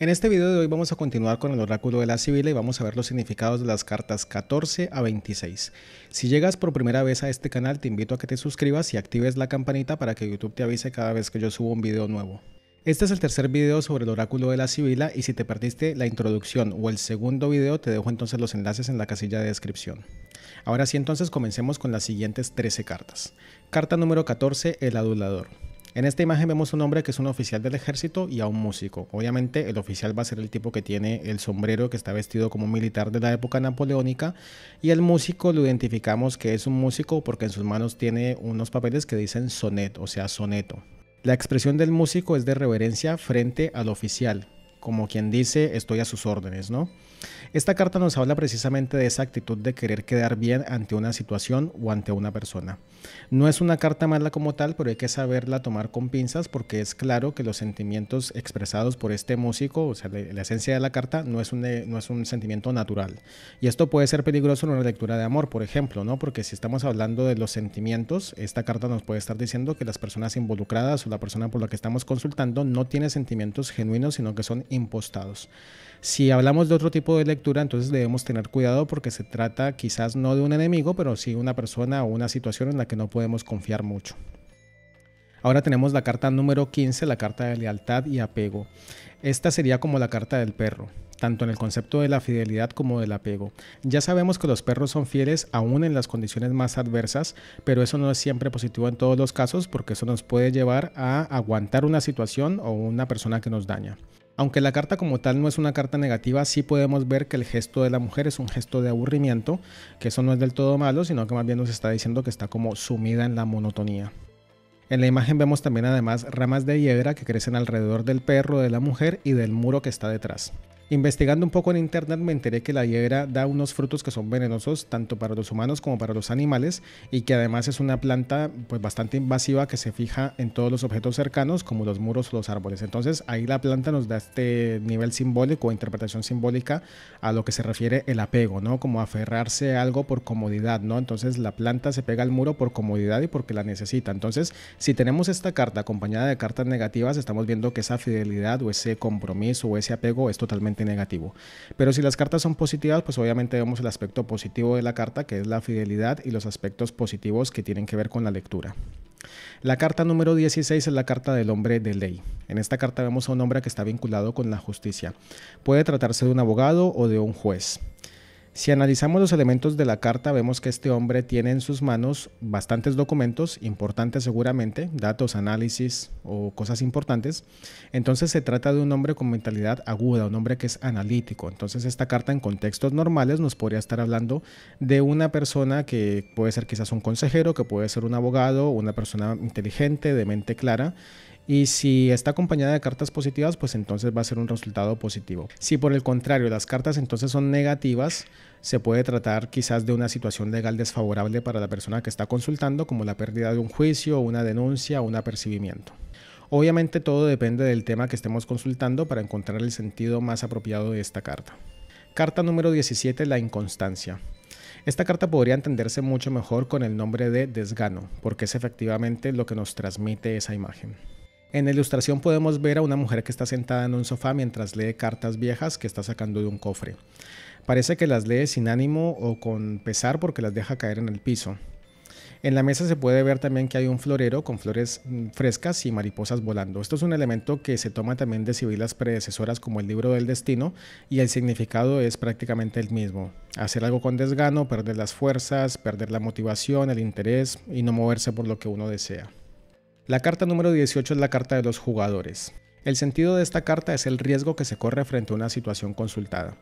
En este video de hoy vamos a continuar con el oráculo de la Sibila y vamos a ver los significados de las cartas 14 a 26. Si llegas por primera vez a este canal te invito a que te suscribas y actives la campanita para que YouTube te avise cada vez que yo subo un video nuevo. Este es el tercer video sobre el oráculo de la Sibila y si te perdiste la introducción o el segundo video te dejo entonces los enlaces en la casilla de descripción. Ahora sí entonces comencemos con las siguientes 13 cartas. Carta número 14, el adulador. En esta imagen vemos a un hombre que es un oficial del ejército y a un músico. Obviamente el oficial va a ser el tipo que tiene el sombrero que está vestido como un militar de la época napoleónica y el músico lo identificamos que es un músico porque en sus manos tiene unos papeles que dicen sonet, o sea soneto. La expresión del músico es de reverencia frente al oficial, como quien dice, estoy a sus órdenes, ¿no? Esta carta nos habla precisamente de esa actitud de querer quedar bien ante una situación o ante una persona. No es una carta mala como tal, pero hay que saberla tomar con pinzas porque es claro que los sentimientos expresados por este músico, o sea, la, esencia de la carta, no es, un, no es un sentimiento natural. Y esto puede ser peligroso en una lectura de amor, por ejemplo, ¿no? Porque si estamos hablando de los sentimientos, esta carta nos puede estar diciendo que las personas involucradas o la persona por la que estamos consultando no tiene sentimientos genuinos, sino que son impostados. Si hablamos de otro tipo de lectura, entonces debemos tener cuidado porque se trata quizás no de un enemigo, pero sí una persona o una situación en la que no podemos confiar mucho. Ahora tenemos la carta número 15, la carta de lealtad y apego. Esta sería como la carta del perro, tanto en el concepto de la fidelidad como del apego. Ya sabemos que los perros son fieles aún en las condiciones más adversas, pero eso no es siempre positivo en todos los casos porque eso nos puede llevar a aguantar una situación o una persona que nos daña. Aunque la carta como tal no es una carta negativa, sí podemos ver que el gesto de la mujer es un gesto de aburrimiento, que eso no es del todo malo, sino que más bien nos está diciendo que está como sumida en la monotonía. En la imagen vemos también además ramas de hiedra que crecen alrededor del perro de la mujer y del muro que está detrás. Investigando un poco en internet me enteré que la hiedra da unos frutos que son venenosos tanto para los humanos como para los animales y que además es una planta pues bastante invasiva que se fija en todos los objetos cercanos como los muros o los árboles. Entonces ahí la planta nos da este nivel simbólico o interpretación simbólica a lo que se refiere el apego, ¿no? Como aferrarse a algo por comodidad, ¿no? Entonces la planta se pega al muro por comodidad y porque la necesita. Entonces si tenemos esta carta acompañada de cartas negativas estamos viendo que esa fidelidad o ese compromiso o ese apego es totalmente negativo. Pero si las cartas son positivas, pues obviamente vemos el aspecto positivo de la carta, que es la fidelidad, y los aspectos positivos que tienen que ver con la lectura. La carta número 16 es la carta del hombre de ley. En esta carta vemos a un hombre que está vinculado con la justicia. Puede tratarse de un abogado o de un juez. Si analizamos los elementos de la carta, vemos que este hombre tiene en sus manos bastantes documentos, importantes seguramente, datos, análisis o cosas importantes. Entonces se trata de un hombre con mentalidad aguda, un hombre que es analítico. Entonces esta carta en contextos normales nos podría estar hablando de una persona que puede ser quizás un consejero, que puede ser un abogado, una persona inteligente, de mente clara y si está acompañada de cartas positivas, pues entonces va a ser un resultado positivo. Si por el contrario las cartas entonces son negativas, se puede tratar quizás de una situación legal desfavorable para la persona que está consultando, como la pérdida de un juicio, una denuncia o un apercibimiento. Obviamente todo depende del tema que estemos consultando para encontrar el sentido más apropiado de esta carta. Carta número 17, la inconstancia. Esta carta podría entenderse mucho mejor con el nombre de desgano, porque es efectivamente lo que nos transmite esa imagen. En la ilustración podemos ver a una mujer que está sentada en un sofá mientras lee cartas viejas que está sacando de un cofre. Parece que las lee sin ánimo o con pesar porque las deja caer en el piso. En la mesa se puede ver también que hay un florero con flores mm, frescas y mariposas volando. Esto es un elemento que se toma también de civilas predecesoras como el libro del destino y el significado es prácticamente el mismo. Hacer algo con desgano, perder las fuerzas, perder la motivación, el interés y no moverse por lo que uno desea. La carta número 18 es la carta de los jugadores. El sentido de esta carta es el riesgo que se corre frente a una situación consultada.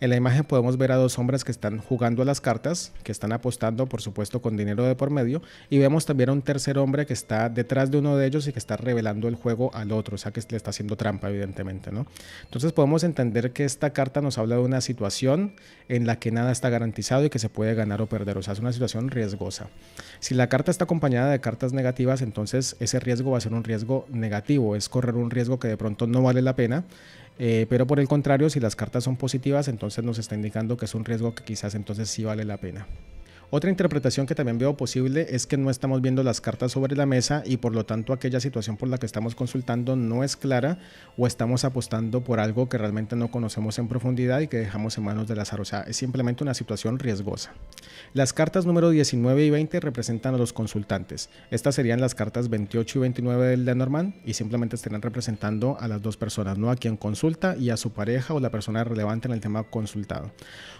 En la imagen podemos ver a dos hombres que están jugando a las cartas, que están apostando por supuesto con dinero de por medio, y vemos también a un tercer hombre que está detrás de uno de ellos y que está revelando el juego al otro, o sea que le está haciendo trampa evidentemente. ¿no? Entonces podemos entender que esta carta nos habla de una situación en la que nada está garantizado y que se puede ganar o perder, o sea es una situación riesgosa. Si la carta está acompañada de cartas negativas, entonces ese riesgo va a ser un riesgo negativo, es correr un riesgo que de pronto no vale la pena. Eh, pero por el contrario, si las cartas son positivas, entonces nos está indicando que es un riesgo que quizás entonces sí vale la pena. Otra interpretación que también veo posible es que no estamos viendo las cartas sobre la mesa y por lo tanto aquella situación por la que estamos consultando no es clara o estamos apostando por algo que realmente no conocemos en profundidad y que dejamos en manos del azar. O sea, es simplemente una situación riesgosa. Las cartas número 19 y 20 representan a los consultantes. Estas serían las cartas 28 y 29 del Lenormand y simplemente estarán representando a las dos personas, no a quien consulta y a su pareja o la persona relevante en el tema consultado.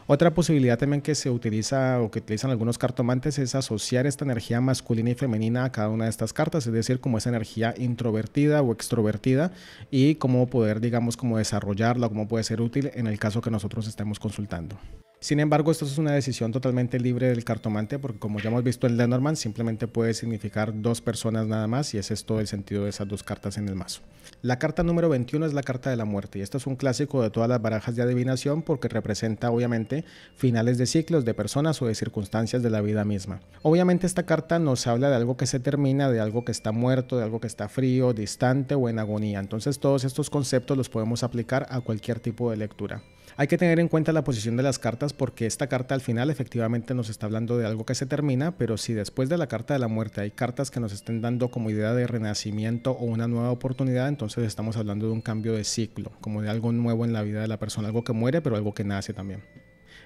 Otra posibilidad también que se utiliza o que utilizan algunos algunos cartomantes es asociar esta energía masculina y femenina a cada una de estas cartas, es decir, como esa energía introvertida o extrovertida y cómo poder, digamos, como desarrollarla, cómo puede ser útil en el caso que nosotros estemos consultando. Sin embargo, esto es una decisión totalmente libre del cartomante, porque como ya hemos visto en Lenormand, simplemente puede significar dos personas nada más, y es todo el sentido de esas dos cartas en el mazo. La carta número 21 es la carta de la muerte, y esto es un clásico de todas las barajas de adivinación porque representa obviamente finales de ciclos, de personas o de circunstancias de la vida misma. Obviamente esta carta nos habla de algo que se termina, de algo que está muerto, de algo que está frío, distante o en agonía. Entonces todos estos conceptos los podemos aplicar a cualquier tipo de lectura. Hay que tener en cuenta la posición de las cartas porque esta carta al final efectivamente nos está hablando de algo que se termina, pero si después de la carta de la muerte hay cartas que nos estén dando como idea de renacimiento o una nueva oportunidad, entonces estamos hablando de un cambio de ciclo, como de algo nuevo en la vida de la persona, algo que muere, pero algo que nace también.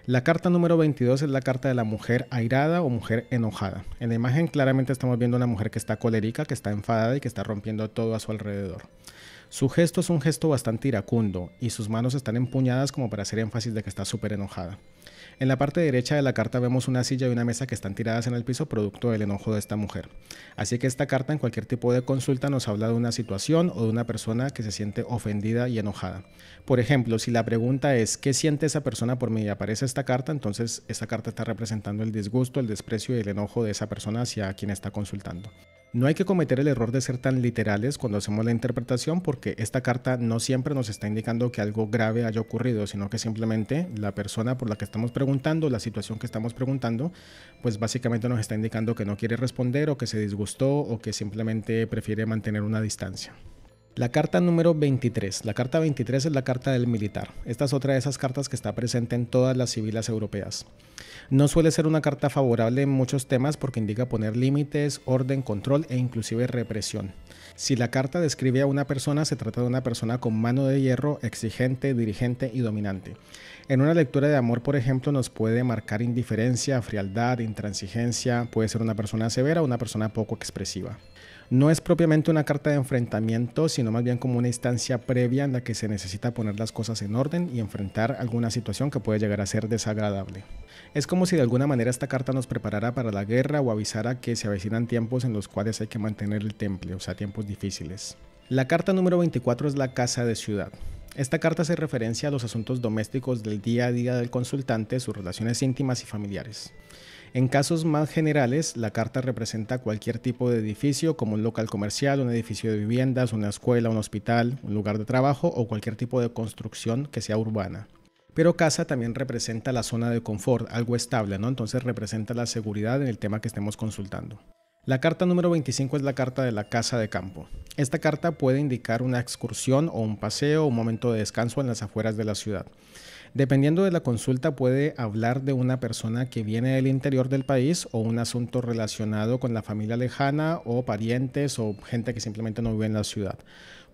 La carta número 22 es la carta de la mujer airada o mujer enojada. En la imagen claramente estamos viendo una mujer que está colérica, que está enfadada y que está rompiendo todo a su alrededor. Su gesto es un gesto bastante iracundo y sus manos están empuñadas como para hacer énfasis de que está súper enojada. En la parte derecha de la carta vemos una silla y una mesa que están tiradas en el piso producto del enojo de esta mujer. Así que esta carta en cualquier tipo de consulta nos habla de una situación o de una persona que se siente ofendida y enojada. Por ejemplo, si la pregunta es ¿qué siente esa persona por mí? y aparece esta carta, entonces esta carta está representando el disgusto, el desprecio y el enojo de esa persona hacia quien está consultando. No hay que cometer el error de ser tan literales cuando hacemos la interpretación porque esta carta no siempre nos está indicando que algo grave haya ocurrido, sino que simplemente la persona por la que estamos preguntando, la situación que estamos preguntando, pues básicamente nos está indicando que no quiere responder o que se disgustó o que simplemente prefiere mantener una distancia. La carta número 23. La carta 23 es la carta del militar. Esta es otra de esas cartas que está presente en todas las civilas europeas. No suele ser una carta favorable en muchos temas porque indica poner límites, orden, control e inclusive represión. Si la carta describe a una persona, se trata de una persona con mano de hierro, exigente, dirigente y dominante. En una lectura de amor, por ejemplo, nos puede marcar indiferencia, frialdad, intransigencia, puede ser una persona severa o una persona poco expresiva no es propiamente una carta de enfrentamiento, sino más bien como una instancia previa en la que se necesita poner las cosas en orden y enfrentar alguna situación que puede llegar a ser desagradable. Es como si de alguna manera esta carta nos preparara para la guerra o avisara que se avecinan tiempos en los cuales hay que mantener el temple, o sea, tiempos difíciles. La carta número 24 es la casa de ciudad. Esta carta hace referencia a los asuntos domésticos del día a día del consultante, sus relaciones íntimas y familiares. En casos más generales, la carta representa cualquier tipo de edificio, como un local comercial, un edificio de viviendas, una escuela, un hospital, un lugar de trabajo o cualquier tipo de construcción que sea urbana. Pero casa también representa la zona de confort, algo estable, ¿no? Entonces representa la seguridad en el tema que estemos consultando. La carta número 25 es la carta de la casa de campo. Esta carta puede indicar una excursión o un paseo o un momento de descanso en las afueras de la ciudad. Dependiendo de la consulta puede hablar de una persona que viene del interior del país o un asunto relacionado con la familia lejana o parientes o gente que simplemente no vive en la ciudad.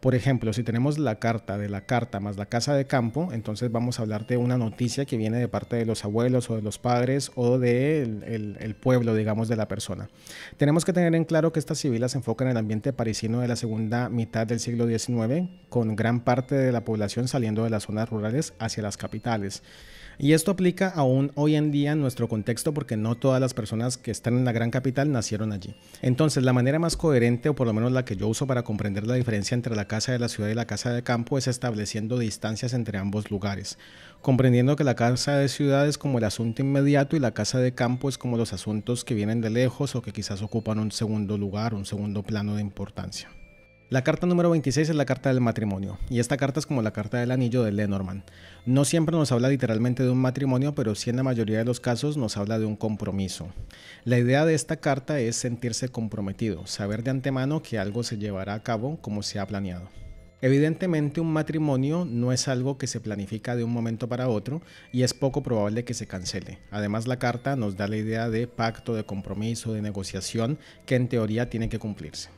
Por ejemplo, si tenemos la carta de la carta más la casa de campo, entonces vamos a hablar de una noticia que viene de parte de los abuelos o de los padres o del de el, pueblo, digamos, de la persona. Tenemos que tener en claro que estas civilas se enfocan en el ambiente parisino de la segunda mitad del siglo XIX, con gran parte de la población saliendo de las zonas rurales hacia las capitales. Y esto aplica aún hoy en día en nuestro contexto porque no todas las personas que están en la gran capital nacieron allí. Entonces, la manera más coherente, o por lo menos la que yo uso para comprender la diferencia entre la casa de la ciudad y la casa de campo, es estableciendo distancias entre ambos lugares, comprendiendo que la casa de ciudad es como el asunto inmediato y la casa de campo es como los asuntos que vienen de lejos o que quizás ocupan un segundo lugar, un segundo plano de importancia. La carta número 26 es la carta del matrimonio, y esta carta es como la carta del anillo de Lenormand. No siempre nos habla literalmente de un matrimonio, pero sí en la mayoría de los casos nos habla de un compromiso. La idea de esta carta es sentirse comprometido, saber de antemano que algo se llevará a cabo como se ha planeado. Evidentemente un matrimonio no es algo que se planifica de un momento para otro y es poco probable que se cancele. Además la carta nos da la idea de pacto, de compromiso, de negociación que en teoría tiene que cumplirse.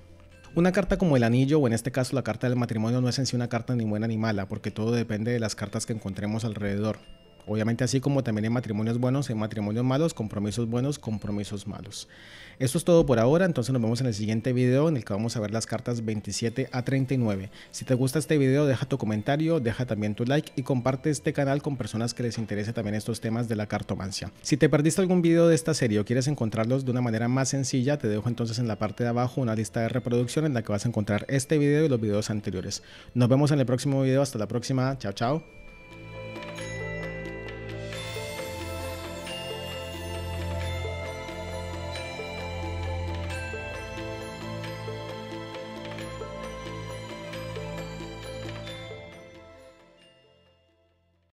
Una carta como el anillo, o en este caso la carta del matrimonio, no es en sí una carta ni buena ni mala, porque todo depende de las cartas que encontremos alrededor. Obviamente así como también en matrimonios buenos, en matrimonios malos, compromisos buenos, compromisos malos. Esto es todo por ahora, entonces nos vemos en el siguiente video en el que vamos a ver las cartas 27 a 39. Si te gusta este video deja tu comentario, deja también tu like y comparte este canal con personas que les interese también estos temas de la cartomancia. Si te perdiste algún video de esta serie o quieres encontrarlos de una manera más sencilla, te dejo entonces en la parte de abajo una lista de reproducción en la que vas a encontrar este video y los videos anteriores. Nos vemos en el próximo video, hasta la próxima, chao chao.